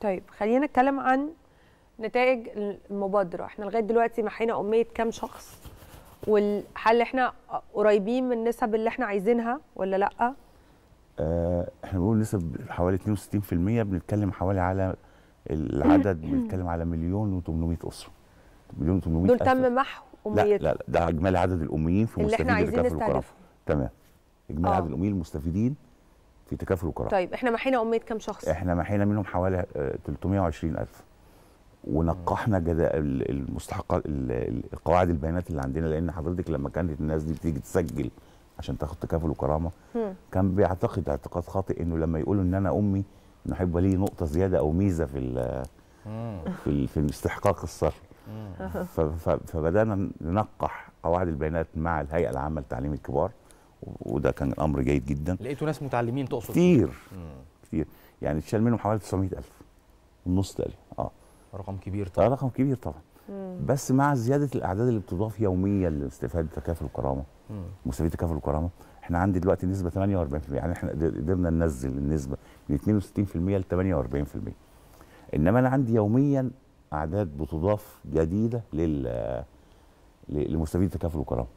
طيب خلينا نتكلم عن نتائج المبادره احنا لغايه دلوقتي محينا اميه كام شخص والحل احنا قريبين من النسب اللي احنا عايزينها ولا لا آه احنا بنقول نسب حوالي 62% بنتكلم حوالي على العدد بنتكلم على مليون و800 اسره مليون و800 دول تم محو اميه لا لا ده اجمالي عدد الاميين في مستفيد اللي احنا عايزين تمام اجمالي آه. عدد الاميين المستفيدين في تكافل وكرامه طيب احنا محينا امية كام شخص احنا محينا منهم حوالي 320000 آه، ونقحنا المستحقات القواعد البيانات اللي عندنا لان حضرتك لما كانت الناس دي بتيجي تسجل عشان تاخد تكافل وكرامه كان بيعتقد اعتقاد خاطئ انه لما يقولوا ان انا امي هيبقى لي نقطه زياده او ميزه في في في الاستحقاق الصرفي فبدانا ننقح قواعد البيانات مع الهيئه العامه لتعليم الكبار وده كان امر جيد جدا لقيتوا ناس متعلمين تقصد كتير مم. كتير يعني اتشال منهم حوالي 900000 النص تقريبا اه رقم كبير طبعا آه رقم كبير طبعا بس مع زياده الاعداد اللي بتضاف يوميا لاستفاده تكافل الكرامه مستفيد تكافل الكرامه احنا عندي دلوقتي نسبه 48% يعني احنا قدرنا ننزل النسبه من 62% ل 48% انما انا عندي يوميا اعداد بتضاف جديده لل لمستفيد تكافل الكرامه